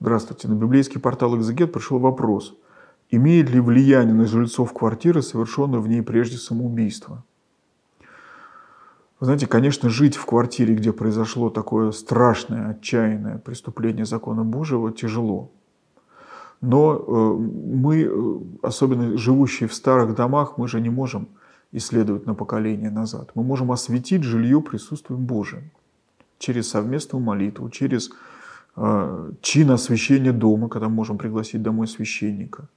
Здравствуйте. На библейский портал «Экзегет» пришел вопрос. Имеет ли влияние на жильцов квартиры, совершенное в ней прежде самоубийство? Вы знаете, конечно, жить в квартире, где произошло такое страшное, отчаянное преступление закона Божьего, тяжело. Но э, мы, э, особенно живущие в старых домах, мы же не можем исследовать на поколение назад. Мы можем осветить жилье присутствием Божьим через совместную молитву, через а, чин освящения дома, когда мы можем пригласить домой священника.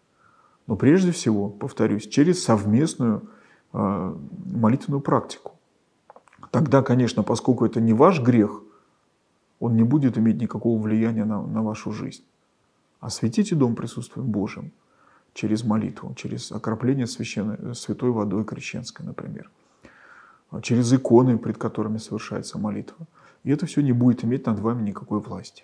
Но прежде всего, повторюсь, через совместную а, молитвенную практику. Тогда, конечно, поскольку это не ваш грех, он не будет иметь никакого влияния на, на вашу жизнь. Осветите дом присутствием Божьим через молитву, через окропление священной, э, святой водой крещенской, например, а, через иконы, пред которыми совершается молитва. И это все не будет иметь над вами никакой власти.